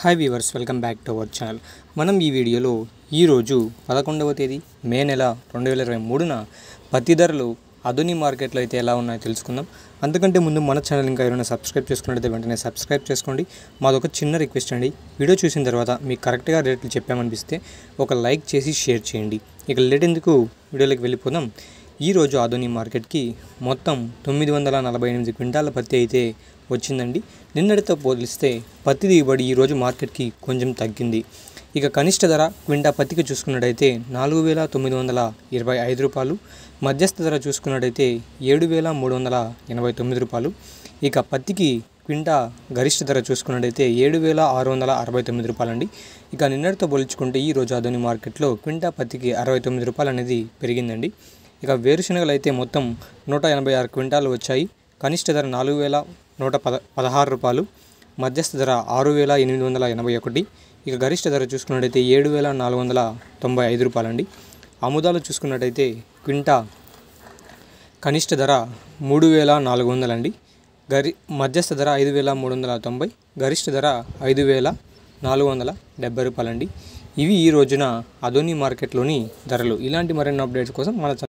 hi viewers welcome back to our channel మనం ఈ వీడియోలో ఈరోజు పదకొండవ తేదీ మే నెల రెండు వేల ఇరవై మూడున పత్తి ధరలు అదుని మార్కెట్లో అయితే ఎలా ఉన్నాయో తెలుసుకుందాం అంతకంటే ముందు మన ఛానల్ ఇంకా ఎవరైనా సబ్స్క్రైబ్ చేసుకున్నట్లయితే వెంటనే సబ్స్క్రైబ్ చేసుకోండి మాదొక చిన్న రిక్వెస్ట్ అండి వీడియో చూసిన తర్వాత మీకు కరెక్ట్గా రేట్లు చెప్పామనిపిస్తే ఒక లైక్ చేసి షేర్ చేయండి ఇక లేట్ ఎందుకు వీడియోలోకి వెళ్ళిపోదాం ఈరోజు ఆధుని మార్కెట్కి మొత్తం తొమ్మిది వందల నలభై ఎనిమిది క్వింటాల పత్తి అయితే వచ్చిందండి నిన్నటితో పోలిస్తే పత్తి దిగుబడి ఈరోజు మార్కెట్కి కొంచెం తగ్గింది ఇక కనిష్ట ధర క్వింటా పత్తికి చూసుకున్నట్టయితే నాలుగు వేల తొమ్మిది వందల ఇరవై ఐదు రూపాయలు మధ్యస్థ ధర చూసుకున్నట్టయితే ఏడు వేల మూడు వందల ఎనభై తొమ్మిది రూపాయలు ఇక పత్తికి క్వింటా గరిష్ట ధర చూసుకున్నట్టయితే ఏడు వేల ఆరు వందల అరవై తొమ్మిది రూపాయలు అండి ఇక నిన్నటితో పోల్చుకుంటే ఈ రోజు మార్కెట్లో క్వింటా పత్తికి అరవై తొమ్మిది రూపాయలు అనేది పెరిగిందండి ఇక వేరుశనగలు అయితే మొత్తం నూట ఎనభై ఆరు క్వింటాలు వచ్చాయి కనిష్ట ధర నాలుగు వేల నూట పద పదహారు రూపాయలు మధ్యస్థ ధర ఆరు వేల ఎనిమిది వందల ఎనభై ఒకటి ఇక గరిష్ట ధర చూసుకున్నట్టయితే ఏడు వేల నాలుగు వందల తొంభై ఐదు రూపాయలండి అముదాలు చూసుకున్నట్టయితే క్వింటా కనిష్ట ధర మూడు వేల నాలుగు వందలండి గరి మధ్యస్థ ధర ఐదు వేల మూడు వందల తొంభై గరిష్ట ధర ఐదు వేల నాలుగు వందల డెబ్బై రూపాయలండి ఇవి ఈ రోజున అదోని మార్కెట్లోని ధరలు ఇలాంటి మరిన్ని అప్డేట్స్ కోసం మన